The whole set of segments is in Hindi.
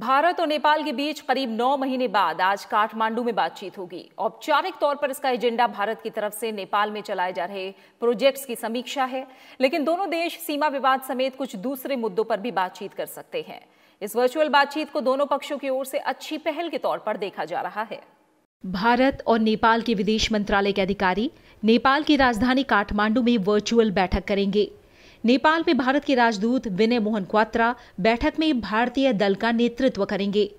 भारत और नेपाल के बीच करीब नौ महीने बाद आज काठमांडू में बातचीत होगी औपचारिक तौर पर इसका एजेंडा भारत की तरफ से नेपाल में चलाए जा रहे प्रोजेक्ट्स की समीक्षा है लेकिन दोनों देश सीमा विवाद समेत कुछ दूसरे मुद्दों पर भी बातचीत कर सकते हैं इस वर्चुअल बातचीत को दोनों पक्षों की ओर से अच्छी पहल के तौर पर देखा जा रहा है भारत और नेपाल के विदेश मंत्रालय के अधिकारी नेपाल की राजधानी काठमांडू में वर्चुअल बैठक करेंगे नेपाल में भारत के राजदूत विनय मोहन क्वात्रा बैठक में भारतीय दल का नेतृत्व करेंगे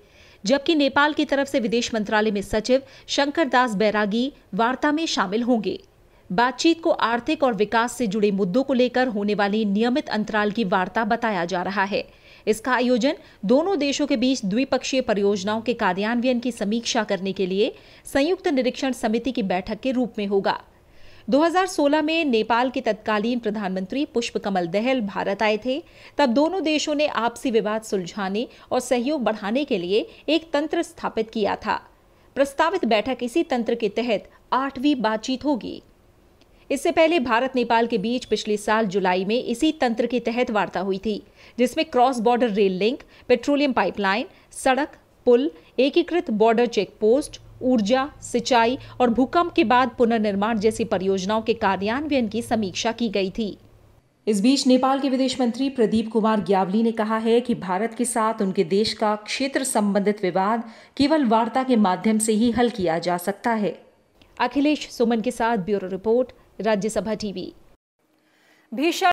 जबकि नेपाल की तरफ से विदेश मंत्रालय में सचिव शंकर दास बैरागी वार्ता में शामिल होंगे बातचीत को आर्थिक और विकास से जुड़े मुद्दों को लेकर होने वाली नियमित अंतराल की वार्ता बताया जा रहा है इसका आयोजन दोनों देशों के बीच द्विपक्षीय परियोजनाओं के कार्यान्वयन की समीक्षा करने के लिए संयुक्त निरीक्षण समिति की बैठक के रूप में होगा 2016 में नेपाल के तत्कालीन प्रधानमंत्री पुष्प कमल दहल भारत आए थे तब दोनों देशों ने आपसी विवाद सुलझाने और सहयोग बढ़ाने के लिए एक तंत्र स्थापित किया था प्रस्तावित बैठक इसी तंत्र के तहत आठवीं बातचीत होगी इससे पहले भारत नेपाल के बीच पिछले साल जुलाई में इसी तंत्र के तहत वार्ता हुई थी जिसमें cross border rail link petroleum pipeline सड़क पुल एकीकृत बॉर्डर चेक पोस्ट ऊर्जा सिंचाई और भूकंप के बाद पुनर्निर्माण जैसी परियोजनाओं के कार्यान्वयन की समीक्षा की गई थी इस बीच नेपाल के विदेश मंत्री प्रदीप कुमार ग्यावली ने कहा है कि भारत के साथ उनके देश का क्षेत्र संबंधित विवाद केवल वार्ता के माध्यम से ही हल किया जा सकता है अखिलेश सुमन के साथ ब्यूरो रिपोर्ट राज्यसभा टीवी भीषण